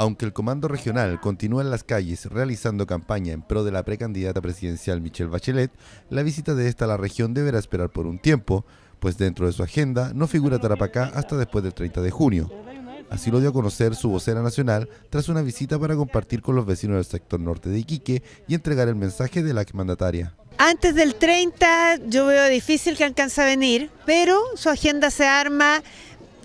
Aunque el Comando Regional continúa en las calles realizando campaña en pro de la precandidata presidencial Michelle Bachelet, la visita de esta a la región deberá esperar por un tiempo, pues dentro de su agenda no figura Tarapacá hasta después del 30 de junio. Así lo dio a conocer su vocera nacional tras una visita para compartir con los vecinos del sector norte de Iquique y entregar el mensaje de la mandataria. Antes del 30 yo veo difícil que alcance a venir, pero su agenda se arma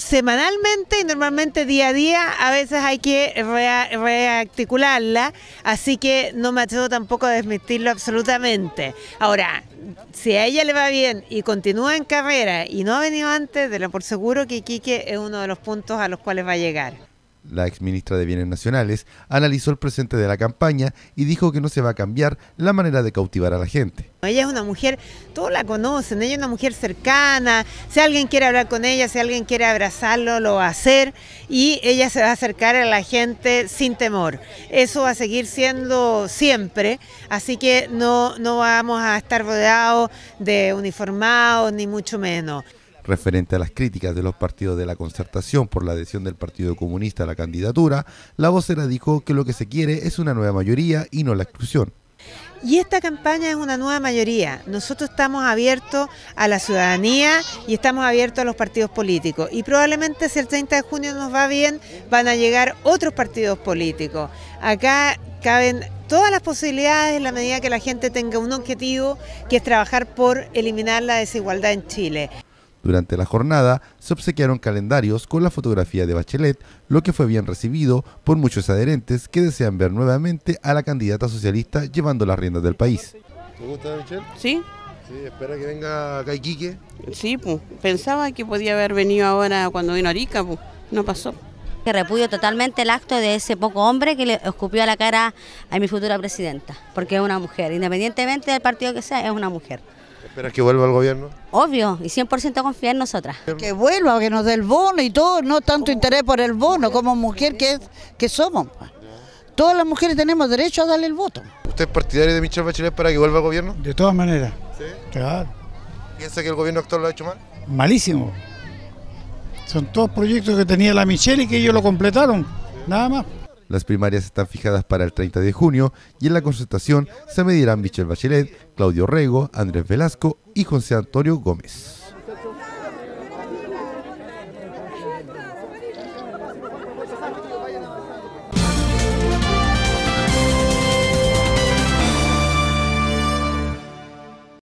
semanalmente y normalmente día a día. A veces hay que rearticularla, así que no me atrevo tampoco a desmentirlo absolutamente. Ahora, si a ella le va bien y continúa en carrera y no ha venido antes, de lo por seguro que Quique es uno de los puntos a los cuales va a llegar la ministra de Bienes Nacionales, analizó el presente de la campaña y dijo que no se va a cambiar la manera de cautivar a la gente. Ella es una mujer, todos la conocen, ella es una mujer cercana, si alguien quiere hablar con ella, si alguien quiere abrazarlo, lo va a hacer y ella se va a acercar a la gente sin temor. Eso va a seguir siendo siempre, así que no, no vamos a estar rodeados de uniformados ni mucho menos. Referente a las críticas de los partidos de la concertación por la adhesión del Partido Comunista a la candidatura, la vocera dijo que lo que se quiere es una nueva mayoría y no la exclusión. Y esta campaña es una nueva mayoría. Nosotros estamos abiertos a la ciudadanía y estamos abiertos a los partidos políticos. Y probablemente si el 30 de junio nos va bien, van a llegar otros partidos políticos. Acá caben todas las posibilidades en la medida que la gente tenga un objetivo, que es trabajar por eliminar la desigualdad en Chile. Durante la jornada se obsequiaron calendarios con la fotografía de Bachelet, lo que fue bien recibido por muchos adherentes que desean ver nuevamente a la candidata socialista llevando las riendas del país. ¿Te gusta Bachelet? Sí. Sí, espera que venga Caiquique. Sí, pues, pensaba que podía haber venido ahora cuando vino Arica, pues, no pasó. Que repudio totalmente el acto de ese poco hombre que le escupió a la cara a mi futura presidenta, porque es una mujer, independientemente del partido que sea, es una mujer. ¿Esperas que vuelva al gobierno? Obvio, y 100% confiar en nosotras. Que vuelva, que nos dé el bono y todo, no tanto interés por el bono como mujer que, que somos. Todas las mujeres tenemos derecho a darle el voto. ¿Usted es partidario de Michelle Bachelet para que vuelva al gobierno? De todas maneras. ¿Sí? Claro. ¿Piensa que el gobierno actual lo ha hecho mal? Malísimo. Son todos proyectos que tenía la Michelle y que ellos lo completaron. Nada más. Las primarias están fijadas para el 30 de junio y en la concertación se medirán Michel Bachelet, Claudio Rego, Andrés Velasco y José Antonio Gómez.